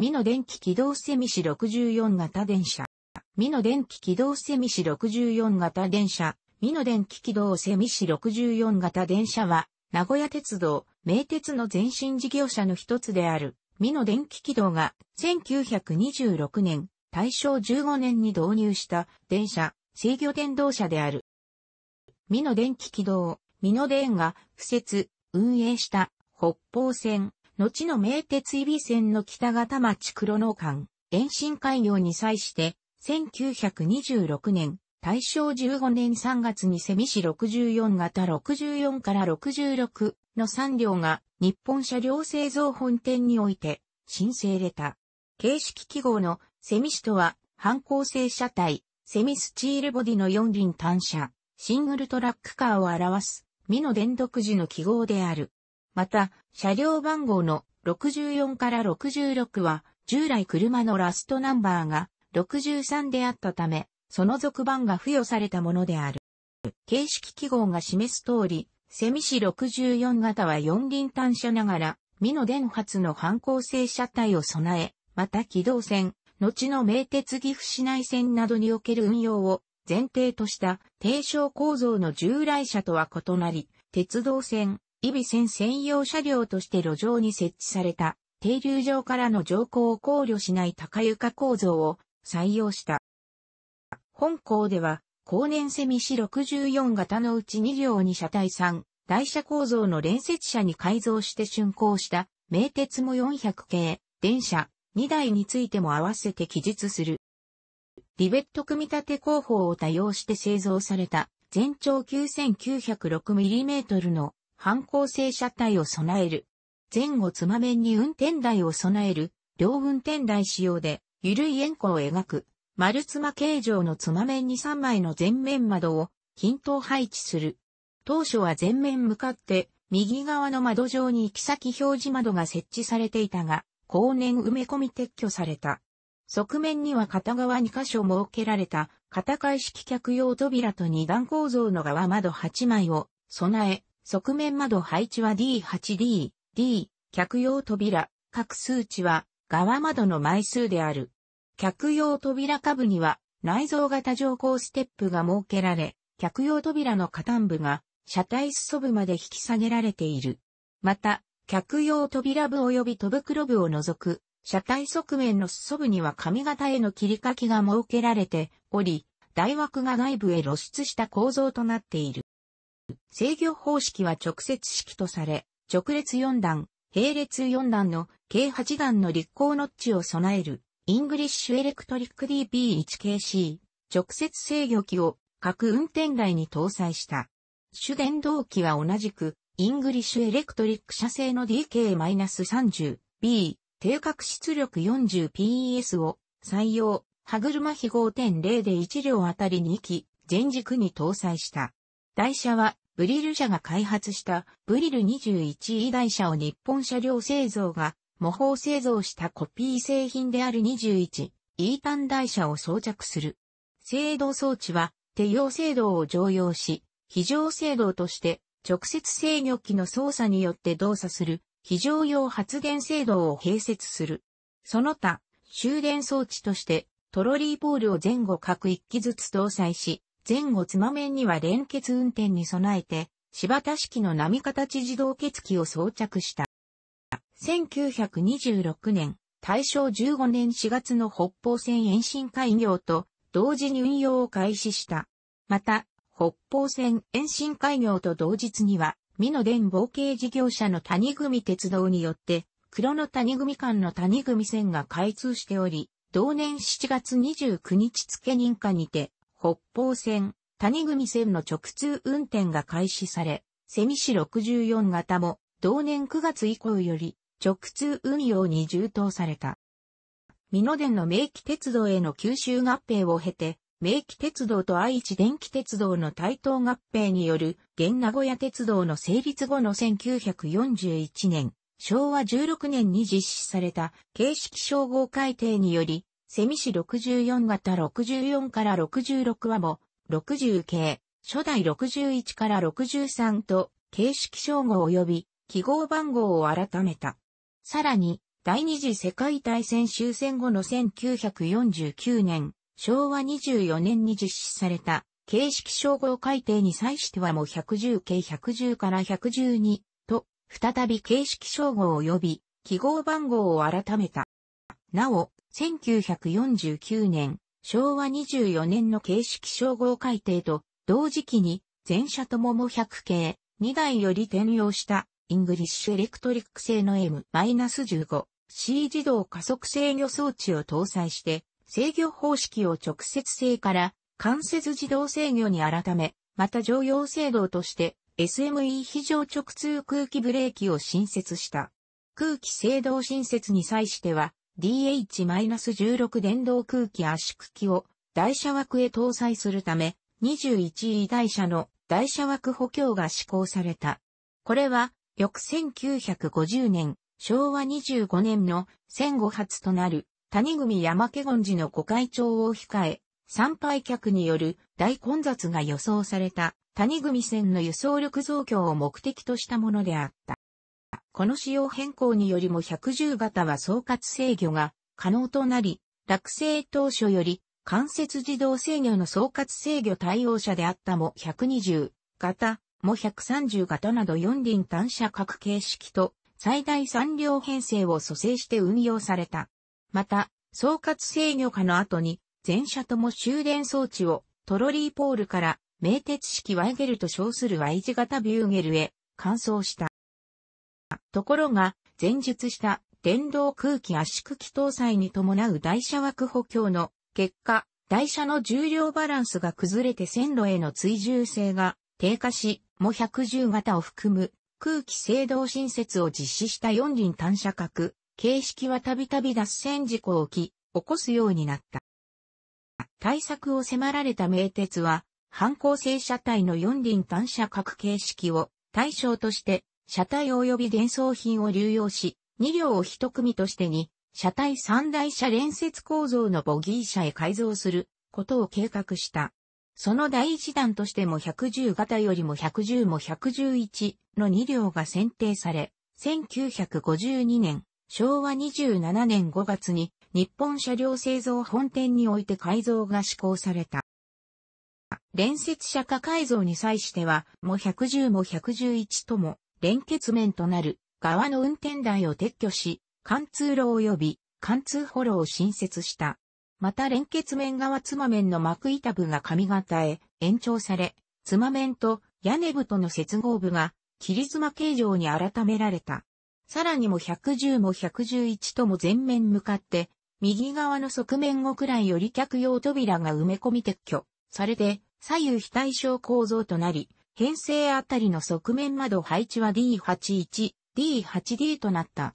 美濃電気軌道セミシ64型電車。美濃電気軌道セミシ64型電車。美濃電気軌道セミシ64型電車は、名古屋鉄道、名鉄の前身事業者の一つである、美濃電気軌道が、1926年、大正15年に導入した電車、制御電動車である。美濃電気軌道、美濃電が、敷設、運営した、北方線、後の名鉄伊備線の北方町黒の館、延伸開業に際して、1926年、大正15年3月にセミ市64型64から66の3両が日本車両製造本店において申請れた。形式記号のセミ市とは、反抗性車体、セミスチールボディの4輪単車、シングルトラックカーを表す、美の電読時の記号である。また、車両番号の64から66は、従来車のラストナンバーが63であったため、その続番が付与されたものである。形式記号が示す通り、セミシ64型は四輪単車ながら、ミの電発の反抗性車体を備え、また機動線、後の名鉄岐阜市内線などにおける運用を前提とした低床構造の従来車とは異なり、鉄道線、イビ線専用車両として路上に設置された、停留場からの乗降を考慮しない高床構造を採用した。本校では、後年セミシ64型のうち2両に車体3、台車構造の連接車に改造して竣工した、名鉄も400系、電車、2台についても合わせて記述する。リベット組み立て工法を多用して製造された、全長 9906mm の反抗性車体を備える。前後つま面に運転台を備える、両運転台仕様で、緩い円弧を描く、丸妻形状のつま面に3枚の前面窓を、均等配置する。当初は前面向かって、右側の窓上に行き先表示窓が設置されていたが、後年埋め込み撤去された。側面には片側2箇所設けられた、片返式客用扉と2段構造の側窓8枚を備え、側面窓配置は D8D、D、客用扉、各数値は側窓の枚数である。客用扉下部には内蔵型乗降ステップが設けられ、客用扉の下端部が車体裾部まで引き下げられている。また、客用扉部及び戸袋部を除く、車体側面の裾部には髪型への切り欠きが設けられており、台枠が外部へ露出した構造となっている。制御方式は直接式とされ、直列4段、並列4段の計8段の立候ノッチを備える、イングリッシュエレクトリック DB1KC、直接制御機を各運転台に搭載した。主電動機は同じく、イングリッシュエレクトリック社製の DK-30B、定格出力 40PS を採用、歯車比5.0で1両あたり2機、全軸に搭載した。台車はブリル社が開発したブリル21位台車を日本車両製造が模倣製造したコピー製品である21 e 単台車を装着する。制動装置は手用制動を常用し、非常制動として直接制御機の操作によって動作する非常用発電制動を併設する。その他、終電装置としてトロリーポールを前後各1機ずつ搭載し、前後つま面には連結運転に備えて、柴田式の波形自動結機を装着した。1926年、大正15年4月の北方線延伸開業と同時に運用を開始した。また、北方線延伸開業と同日には、美濃電冒系事業者の谷組鉄道によって、黒の谷組間の谷組線が開通しており、同年7月29日付認可にて、北方線、谷組線の直通運転が開始され、セミ市64型も同年9月以降より直通運用に充当された。美濃電の明記鉄道への吸収合併を経て、明記鉄道と愛知電気鉄道の対等合併による、現名古屋鉄道の成立後の1941年、昭和16年に実施された形式称号改定により、セミ氏64型64から66話も、60系、初代61から63と、形式称号及び、記号番号を改めた。さらに、第二次世界大戦終戦後の1949年、昭和24年に実施された、形式称号改定に際してはも110系110から112と、再び形式称号及び記号番号を改めた。なお、1949年、昭和24年の形式称号改定と同時期に全車ともも100系2台より転用したイングリッシュエレクトリック製の M-15C 自動加速制御装置を搭載して制御方式を直接性から間接自動制御に改め、また常用制動として SME 非常直通空気ブレーキを新設した。空気制動新設に際しては、DH-16 電動空気圧縮機を台車枠へ搭載するため、21位台車の台車枠補強が施行された。これは、翌1950年、昭和25年の戦後初となる谷組山家権寺の御会長を控え、参拝客による大混雑が予想された谷組線の輸送力増強を目的としたものであった。この仕様変更によりも110型は総括制御が可能となり、落成当初より関節自動制御の総括制御対応車であったも120型、も130型など4輪単車各形式と最大3両編成を蘇生して運用された。また、総括制御下の後に、全車とも終電装置をトロリーポールから名鉄式ワイゲルと称する Y 字型ビューゲルへ換装した。ところが、前述した電動空気圧縮機搭載に伴う台車枠補強の結果、台車の重量バランスが崩れて線路への追従性が低下し、も110型を含む空気制動新設を実施した四輪単車格、形式はたびたび脱線事故を起き、起こすようになった。対策を迫られた名鉄は、反抗性車体の四輪単車格形式を対象として車体及び伝送品を流用し、2両を1組としてに、車体3台車連接構造のボギー車へ改造することを計画した。その第一弾としても110型よりも110も111の2両が選定され、1952年、昭和27年5月に日本車両製造本店において改造が施行された。連接車化改造に際しては、も110も111とも連結面となる側の運転台を撤去し、貫通路及び貫通ホロを新設した。また連結面側妻面の幕板部が髪型へ延長され、妻面と屋根部との接合部が切妻形状に改められた。さらにも110も111とも全面向かって、右側の側面後くらいより客用扉が埋め込み撤去、されて左右非対称構造となり、編成あたりの側面窓配置は D81、D8D となった。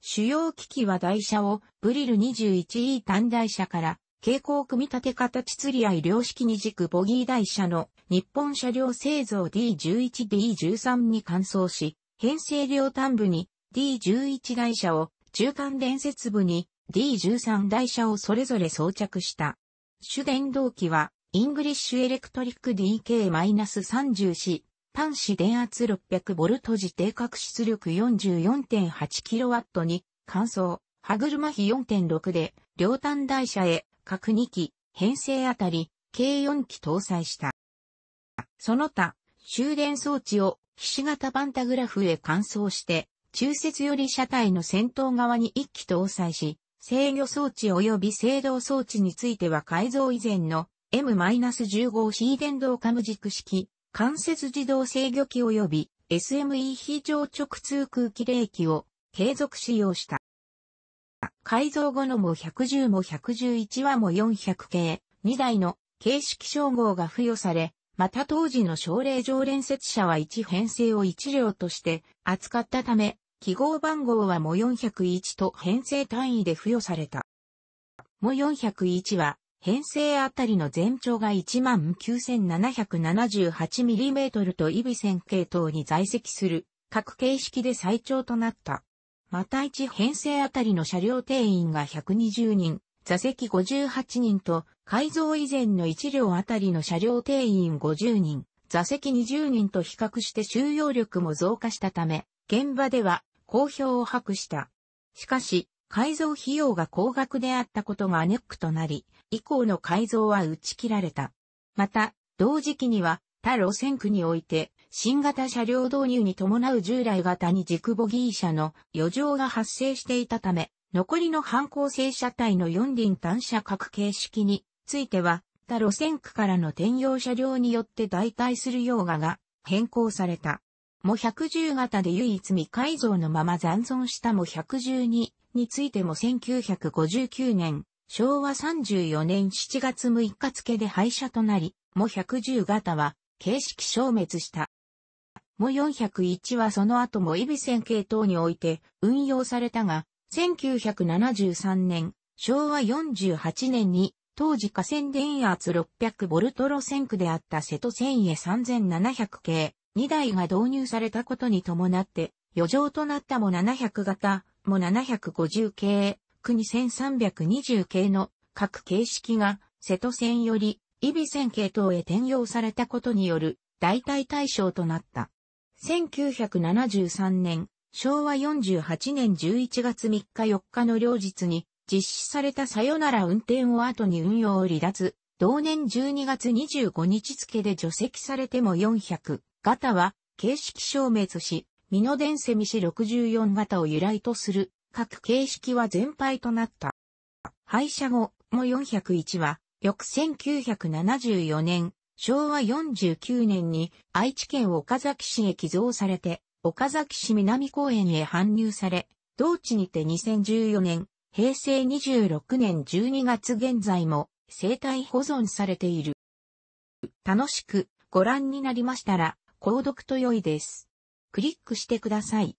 主要機器は台車をブリル 21E 単台車から蛍光組み立て形釣り合い両式二軸ボギー台車の日本車両製造 D11D13 に換装し、編成両端部に D11 台車を中間伝説部に D13 台車をそれぞれ装着した。主電動機はイングリッシュエレクトリック d k 3 4端子電圧 600V 時定格出力 44.8kW に、乾燥、歯車比4.6で、両端台車へ、各2機、編成あたり、計4機搭載した。その他、終電装置を、ひし形パンタグラフへ換装して、中節より車体の先頭側に1機搭載し、制御装置及び制動装置については改造以前の M-15 非電動カム軸式、関節自動制御機及び SME 非常直通空気冷機を継続使用した。改造後のも110も111話も400系、2台の形式称号が付与され、また当時の奨励。常連接者は1編成を1両として扱ったため、記号番号はも401と編成単位で付与された。も401は編成あたりの全長が 19,778mm とイビ線系統に在籍する各形式で最長となった。また一編成あたりの車両定員が120人、座席58人と、改造以前の1両あたりの車両定員50人、座席20人と比較して収容力も増加したため、現場では好評を博した。しかし、改造費用が高額であったことがネックとなり、以降の改造は打ち切られた。また、同時期には、他路線区において、新型車両導入に伴う従来型に軸ボギー車の余剰が発生していたため、残りの反抗性車体の四輪単車各形式については、他路線区からの転用車両によって代替する用画が変更された。も110型で唯一未改造のまま残存したも112についても1959年昭和34年7月6日付で廃車となり、も110型は形式消滅した。も401はその後もイビ線系統において運用されたが、1973年、昭和48年に当時河川電圧600ボルト路線区であった瀬戸線へ3700系2台が導入されたことに伴って余剰となったも700型、も750系国1320系の各形式が瀬戸線よりイビ線系統へ転用されたことによる代替対象となった。1973年、昭和48年11月3日4日の両日に実施されたさよなら運転を後に運用を離脱、同年12月25日付で除籍されても400型は形式消滅し、美濃電セミシ64型を由来とする各形式は全廃となった。廃車後も401は、翌1974年、昭和49年に愛知県岡崎市へ寄贈されて、岡崎市南公園へ搬入され、同地にて2014年、平成26年12月現在も生態保存されている。楽しくご覧になりましたら、購読と良いです。クリックしてください。